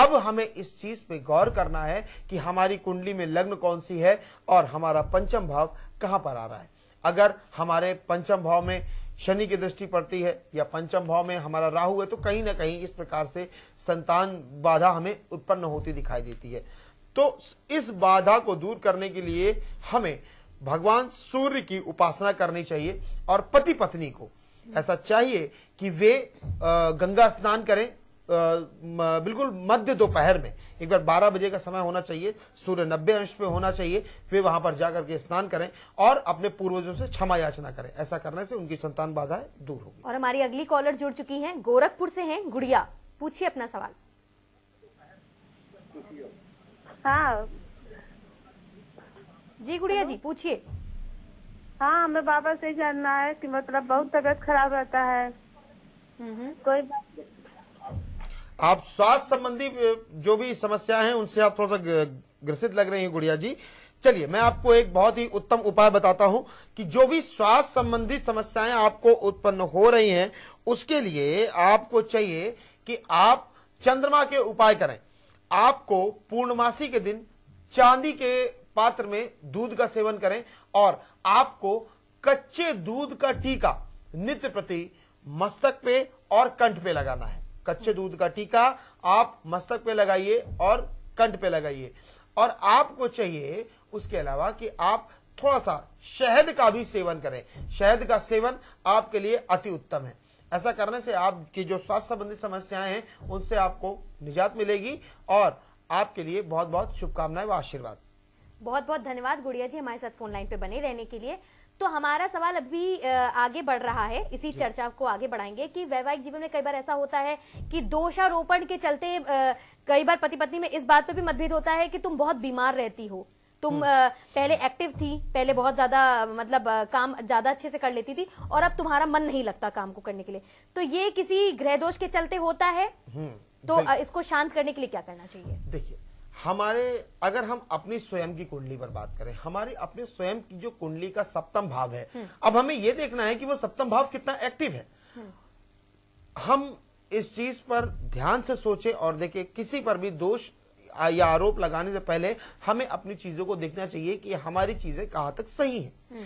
अब हमें इस चीज पे गौर करना है कि हमारी कुंडली में लग्न कौन सी है और हमारा पंचम भाव कहां पर आ रहा है अगर हमारे पंचम भाव में शनि की दृष्टि पड़ती है या पंचम भाव में हमारा राहु है तो कहीं ना कहीं इस प्रकार से संतान बाधा हमें उत्पन्न होती दिखाई देती है तो इस बाधा को दूर करने के लिए हमें भगवान सूर्य की उपासना करनी चाहिए और पति पत्नी को ऐसा चाहिए कि वे गंगा स्नान करें बिल्कुल मध्य दोपहर में एक बार 12 बजे का समय होना चाहिए सूर्य नब्बे अंश पे होना चाहिए वे वहां पर जाकर के स्नान करें और अपने पूर्वजों से क्षमा याचना करें ऐसा करने से उनकी संतान बाधाएं दूर होगी और हमारी अगली कॉलर जुड़ चुकी है गोरखपुर से है गुड़िया पूछिए अपना सवाल हाँ जी गुड़िया जी पूछिए हाँ हमें बाबा से जानना है कि मतलब बहुत तबियत खराब रहता है कोई आप स्वास्थ्य संबंधी जो भी समस्या है उनसे आप थोड़ा सा ग्रसित लग रही हैं गुड़िया जी चलिए मैं आपको एक बहुत ही उत्तम उपाय बताता हूं कि जो भी स्वास्थ्य संबंधी समस्याएं आपको उत्पन्न हो रही हैं उसके लिए आपको चाहिए कि आप चंद्रमा के उपाय करें आपको पूर्णमासी के दिन चांदी के पात्र में दूध का सेवन करें और आपको कच्चे दूध का टीका नित्य प्रति मस्तक पे और कंठ पे लगाना है कच्चे दूध का टीका आप मस्तक पे लगाइए और कंठ पे लगाइए और आपको चाहिए उसके अलावा कि आप थोड़ा सा शहद का भी सेवन करें शहद का सेवन आपके लिए अति उत्तम है ऐसा करने से आपकी जो स्वास्थ्य संबंधी समस्याएं हैं उनसे आपको निजात मिलेगी और आपके लिए बहुत बहुत शुभकामनाएं व आशीर्वाद बहुत बहुत धन्यवाद गुड़िया जी हमारे साथ फोन लाइन पे बने रहने के लिए तो हमारा सवाल अभी आगे बढ़ रहा है इसी चर्चा को आगे बढ़ाएंगे कि वैवाहिक जीवन में कई बार ऐसा होता है कि दोषारोपण के चलते कई बार पति पत्नी में इस बात पर भी मतभेद होता है कि तुम बहुत बीमार रहती हो तुम हम्म। पहले एक्टिव थी पहले बहुत ज्यादा मतलब काम ज्यादा अच्छे से कर लेती थी और अब तुम्हारा मन नहीं लगता काम को करने के लिए तो ये किसी ग्रह दोष के चलते होता है हम्म, तो इसको शांत करने के लिए क्या करना चाहिए देखिए हमारे अगर हम अपनी स्वयं की कुंडली पर बात करें हमारी अपने स्वयं की जो कुंडली का सप्तम भाव है हम्म। अब हमें यह देखना है कि वो सप्तम भाव कितना एक्टिव है हम इस चीज पर ध्यान से सोचे और देखे किसी पर भी दोष या आरोप लगाने से पहले हमें अपनी चीजों को देखना चाहिए कि हमारी चीजें कहाँ तक सही हैं हम्म।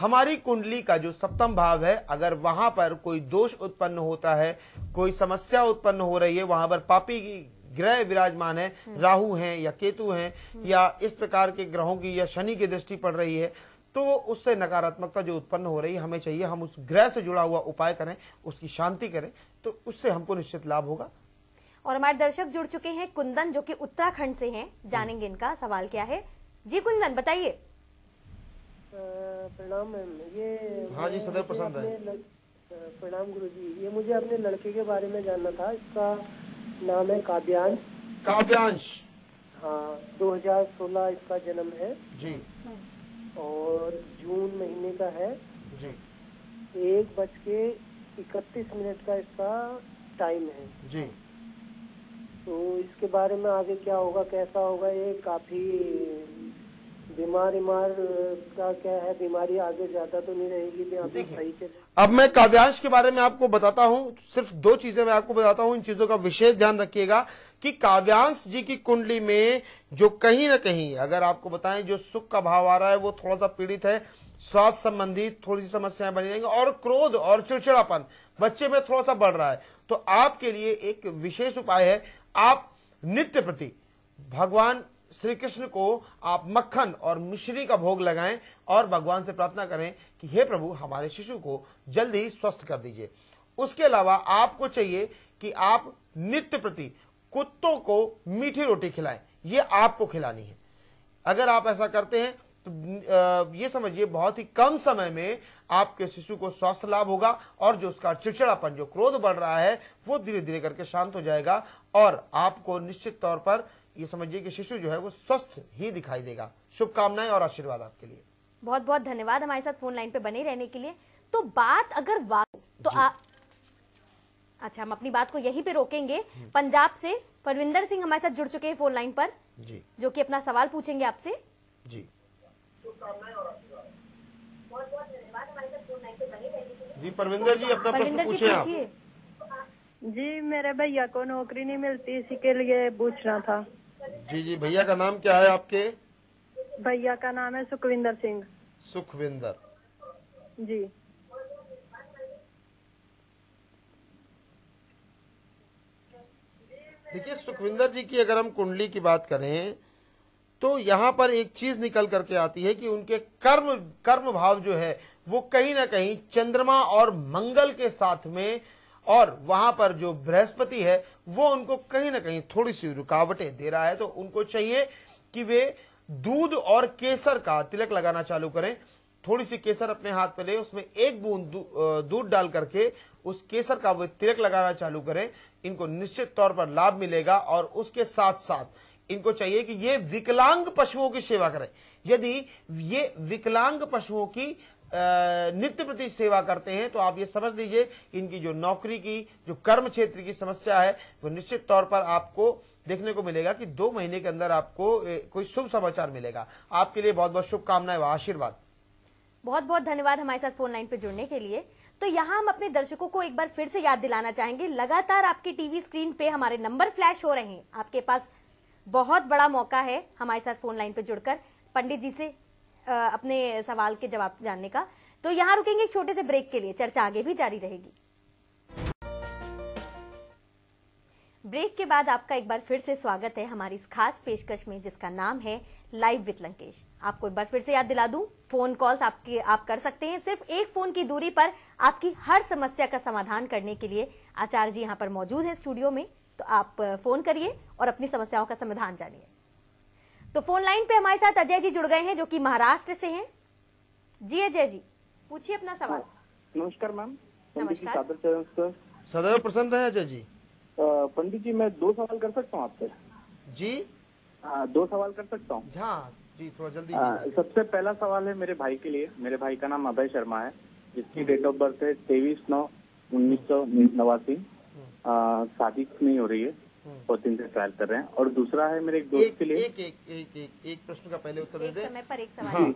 हमारी कुंडली का जो सप्तम भाव है अगर वहां पर कोई दोष उत्पन्न होता है कोई समस्या उत्पन्न हो रही है वहां पर पापी की ग्रह विराजमान है हम्म। राहु हैं या केतु हैं हम्म। या इस प्रकार के ग्रहों की या शनि की दृष्टि पड़ रही है तो उससे नकारात्मकता जो उत्पन्न हो रही है हमें चाहिए हम उस ग्रह से जुड़ा हुआ उपाय करें उसकी शांति करें तो उससे हमको निश्चित लाभ होगा और हमारे दर्शक जुड़ चुके हैं कुंदन जो कि उत्तराखंड से हैं जानेंगे इनका सवाल क्या है जी कुंदन बताइए प्रणाम मैम ये हाँ जी सदैव प्रसन्न रहे प्रणाम गुरु जी ये मुझे अपने लड़के के बारे में जानना था इसका नाम है काव्यांश काव्यांश हाँ 2016 इसका जन्म है जी और जून महीने का है जी एक बज के इकतीस मिनट का इसका टाइम है जी तो इसके बारे में आगे क्या होगा कैसा होगा ये काफ़ी बीमार बीमार का क्या है बीमारी आगे ज़्यादा तो नहीं रहेगी तो सही अब मैं काव्यांश के बारे में आपको बताता हूँ सिर्फ दो चीजें मैं आपको बताता हूँ इन चीजों का विशेष ध्यान रखिएगा कि काव्यांश जी की कुंडली में जो कहीं ना कहीं अगर आपको बताएं जो सुख का भाव आ रहा है वो थोड़ा सा पीड़ित है स्वास्थ्य संबंधी थोड़ी सी समस्याएं बनी रहेंगी और क्रोध और चिड़चिड़ापन बच्चे में थोड़ा सा बढ़ रहा है तो आपके लिए एक विशेष उपाय है आप नित्य प्रति भगवान श्री कृष्ण को आप मक्खन और मिश्री का भोग लगाएं और भगवान से प्रार्थना करें कि हे प्रभु हमारे शिशु को जल्दी स्वस्थ कर दीजिए उसके अलावा आपको चाहिए कि आप नित्य प्रति कुत्तों को मीठी रोटी खिलाएं ये आपको खिलानी है अगर आप ऐसा करते हैं तो ये समझिए बहुत ही कम समय में आपके शिशु को स्वास्थ्य लाभ होगा और जो उसका चिड़चिड़ापन जो क्रोध बढ़ रहा है वो धीरे धीरे करके शांत हो जाएगा और आपको निश्चित तौर पर ये समझिए कि शिशु जो है वो स्वस्थ ही दिखाई देगा शुभकामनाएं और आशीर्वाद आपके लिए बहुत बहुत धन्यवाद हमारे साथ फोन लाइन पे बने रहने के लिए तो बात अगर तो आ... अच्छा हम अपनी बात को यही पे रोकेंगे हम्म। पंजाब से परविंदर सिंह हमारे साथ जुड़ चुके हैं फोन लाइन पर जी जो कि अपना सवाल पूछेंगे आपसे जी जी परविंदर जी अपना प्रश्न पूछे आप जी मेरे भैया को नौकरी नहीं मिलती इसी के लिए पूछना था जी जी भैया का नाम क्या है आपके भैया का नाम है सुखविंदर सिंह सुखविंदर जी देखिए सुखविंदर जी की अगर हम कुंडली की बात करें तो यहाँ पर एक चीज निकल करके आती है कि उनके कर्म कर्म भाव जो है वो कहीं ना कहीं चंद्रमा और मंगल के साथ में और वहां पर जो बृहस्पति है वो उनको कहीं ना कहीं थोड़ी सी रुकावटें दे रहा है तो उनको चाहिए कि वे दूध और केसर का तिलक लगाना चालू करें थोड़ी सी केसर अपने हाथ में ले उसमें एक बूंद दूध डाल करके उस केसर का वे तिलक लगाना चालू करें इनको निश्चित तौर पर लाभ मिलेगा और उसके साथ साथ इनको चाहिए कि ये विकलांग पशुओं की सेवा करें यदि ये विकलांग पशुओं की नित्य प्रति सेवा करते हैं तो आप ये समझ लीजिए इनकी जो नौकरी की जो कर्म क्षेत्र की समस्या है वो निश्चित तौर पर आपको देखने को मिलेगा कि दो महीने के अंदर आपको कोई शुभ समाचार मिलेगा आपके लिए बहुत बहुत शुभकामनाएं व आशीर्वाद बहुत बहुत धन्यवाद हमारे साथ फोन लाइन पर जुड़ने के लिए तो यहाँ हम अपने दर्शकों को एक बार फिर से याद दिलाना चाहेंगे लगातार आपकी टीवी स्क्रीन पे हमारे नंबर फ्लैश हो रहे हैं आपके पास बहुत बड़ा मौका है हमारे साथ फोन लाइन पे जुड़कर पंडित जी से अपने सवाल के जवाब जानने का तो यहाँ रुकेंगे छोटे से ब्रेक के लिए चर्चा आगे भी जारी रहेगी ब्रेक के बाद आपका एक बार फिर से स्वागत है हमारी इस खास पेशकश में जिसका नाम है लाइव विद लंकेश आपको एक बार फिर से याद दिला दूं फोन कॉल्स आपके आप कर सकते हैं सिर्फ एक फोन की दूरी पर आपकी हर समस्या का समाधान करने के लिए आचार्य जी यहाँ पर मौजूद हैं स्टूडियो में तो आप फोन करिए और अपनी समस्याओं का समाधान जानिए तो फोन लाइन पे हमारे साथ अजय जी जुड़ गए हैं जो कि महाराष्ट्र से हैं जी अजय जी पूछिए अपना सवाल नमस्कार मैम नमस्कार सदैव प्रसन्न रहे अजय जी पंडित जी मैं दो सवाल कर सकता हूँ आपसे जी आ, हाँ, दो सवाल कर सकता हूँ हाँ, जी थोड़ा जल्दी सबसे पहला सवाल है मेरे भाई के लिए मेरे भाई का नाम अभय शर्मा है जिसकी डेट ऑफ बर्थ है तेईस नौ उन्नीस सौ नवासी साबित नहीं हो रही है और हम्म। दिन से ट्रायल कर रहे हैं और दूसरा है मेरे एक दोस्त एक, के लिए एक एक एक एक, एक प्रश्न का पहले उत्तर दे दे समय पर एक सवाल हाँ।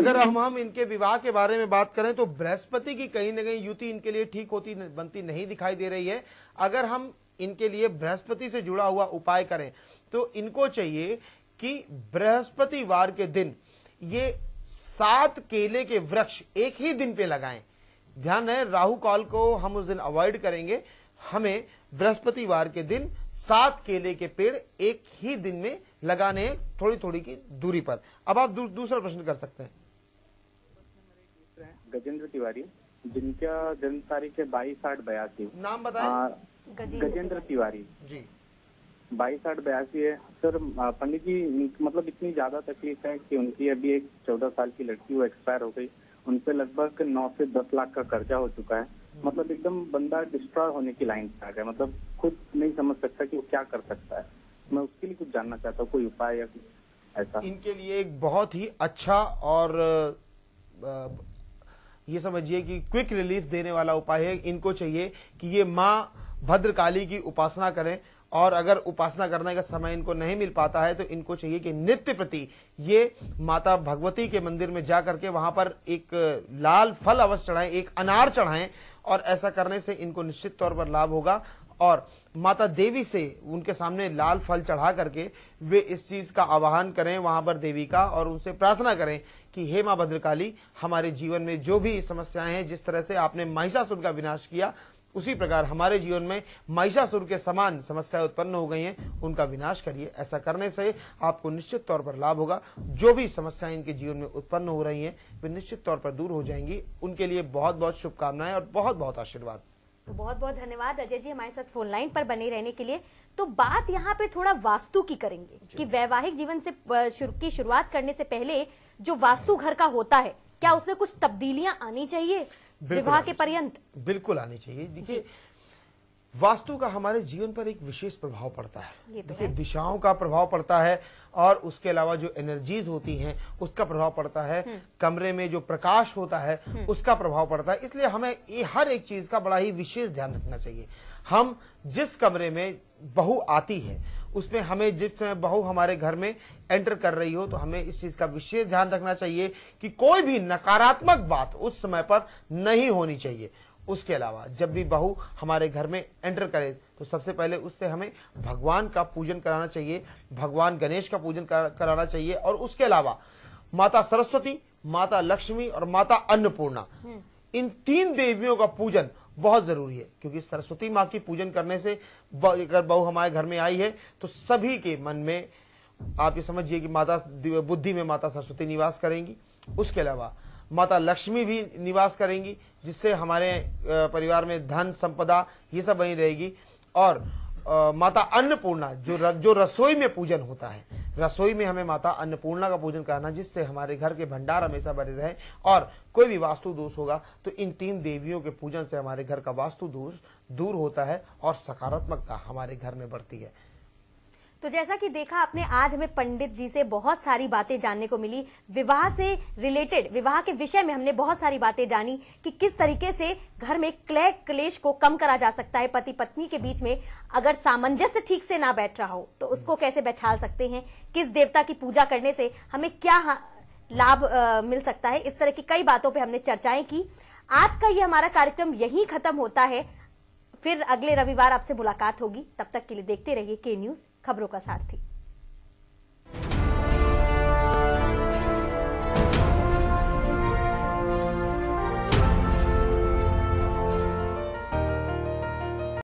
अगर हम हम इनके विवाह के बारे में बात करें तो बृहस्पति की कहीं ना कहीं युति इनके लिए ठीक होती बनती नहीं दिखाई दे रही है अगर हम इनके लिए बृहस्पति से जुड़ा हुआ उपाय करें तो इनको चाहिए कि बृहस्पति वार के दिन ये सात केले के वृक्ष एक ही दिन पे लगाएं ध्यान है राहु काल को हम उस दिन अवॉइड करेंगे हमें बृहस्पतिवार के दिन सात केले के पेड़ एक ही दिन में लगाने थोड़ी थोड़ी की दूरी पर अब आप दू, दूसरा प्रश्न कर सकते हैं गजेंद्र तिवारी जिनका जन्म तारीख है बाईस आठ बयासी नाम बताए गजेंद्र तिवारी जी बाईस आठ बयासी है सर पंडित जी मतलब इतनी ज्यादा तकलीफ है कि उनकी अभी एक चौदह साल की लड़की वो एक्सपायर हो गई उनपे लगभग नौ से दस लाख का कर्जा हो चुका है मतलब एकदम बंदा डिस्ट्रॉय होने की लाइन पर आ गया मतलब खुद नहीं समझ सकता कि वो क्या कर सकता है मैं उसके लिए कुछ जानना चाहता हूँ कोई उपाय या कुछ ऐसा इनके लिए एक बहुत ही अच्छा और ये समझिए कि क्विक रिलीफ देने वाला उपाय है इनको चाहिए कि ये माँ भद्रकाली की उपासना करें और अगर उपासना करने का समय इनको नहीं मिल पाता है तो इनको चाहिए कि नित्य प्रति ये माता भगवती के मंदिर में जा करके वहां पर एक लाल फल अवश्य चढ़ाएं एक अनार चढ़ाएं और ऐसा करने से इनको निश्चित तौर पर लाभ होगा और माता देवी से उनके सामने लाल फल चढ़ा करके वे इस चीज का आवाहन करें वहां पर देवी का और उनसे प्रार्थना करें कि हे माँ भद्रकाली हमारे जीवन में जो भी समस्याएं हैं जिस तरह से आपने महिषासुर का विनाश किया उसी प्रकार हमारे जीवन में महिषासुर के समान समस्याएं उत्पन्न हो गई हैं उनका विनाश करिए ऐसा करने से आपको निश्चित तौर पर लाभ होगा जो भी समस्याएं इनके जीवन में उत्पन्न हो रही हैं वे निश्चित तौर पर दूर हो जाएंगी उनके लिए बहुत बहुत शुभकामनाएं और बहुत बहुत आशीर्वाद तो बहुत बहुत धन्यवाद अजय जी हमारे साथ फोन लाइन पर बने रहने के लिए तो बात यहाँ पे थोड़ा वास्तु की करेंगे की वैवाहिक जीवन से की शुरुआत करने से पहले जो वास्तु घर का होता है क्या उसमें कुछ तब्दीलियां आनी चाहिए विवाह के पर्यंत बिल्कुल आनी चाहिए देखिए वास्तु का हमारे जीवन पर एक विशेष प्रभाव पड़ता है तो देखिए दिशाओं का प्रभाव पड़ता है और उसके अलावा जो एनर्जीज होती हैं उसका प्रभाव पड़ता है हम्म। कमरे में जो प्रकाश होता है हम्म। उसका प्रभाव पड़ता है इसलिए हमें ये हर एक चीज का बड़ा ही विशेष ध्यान रखना चाहिए हम जिस कमरे में बहु आती है उसमें हमें जिस समय बहू हमारे घर में एंटर कर रही हो तो हमें इस चीज का विशेष ध्यान रखना चाहिए कि कोई भी नकारात्मक बात उस समय पर नहीं होनी चाहिए उसके अलावा जब भी बहू हमारे घर में एंटर करे तो सबसे पहले उससे हमें भगवान का पूजन कराना चाहिए भगवान गणेश का पूजन कराना चाहिए और उसके अलावा माता सरस्वती माता लक्ष्मी और माता अन्नपूर्णा हम्म। इन तीन देवियों का पूजन बहुत जरूरी है क्योंकि सरस्वती माँ की पूजन करने से अगर बहू हमारे घर में आई है तो सभी के मन में आप ये समझिए कि माता बुद्धि में माता सरस्वती निवास करेंगी उसके अलावा माता लक्ष्मी भी निवास करेंगी जिससे हमारे परिवार में धन संपदा ये सब बनी रहेगी और माता अन्नपूर्णा जो र, जो रसोई में पूजन होता है रसोई में हमें माता अन्नपूर्णा का पूजन करना जिससे हमारे घर के भंडार हमेशा बने रहें और कोई भी वास्तु दोष होगा तो इन तीन देवियों के पूजन से हमारे घर का वास्तु दोष दूर होता है और सकारात्मकता हमारे घर में बढ़ती है तो जैसा कि देखा आपने आज हमें पंडित जी से बहुत सारी बातें जानने को मिली विवाह से रिलेटेड विवाह के विषय में हमने बहुत सारी बातें जानी कि किस तरीके से घर में क्लय क्लेश को कम करा जा सकता है पति पत्नी के बीच में अगर सामंजस्य ठीक से ना बैठ रहा हो तो उसको कैसे बैठाल सकते हैं किस देवता की पूजा करने से हमें क्या लाभ मिल सकता है इस तरह की कई बातों पर हमने चर्चाएं की आज का ये हमारा कार्यक्रम यही खत्म होता है फिर अगले रविवार आपसे मुलाकात होगी तब तक के लिए देखते रहिए के न्यूज खबरों का साथ थी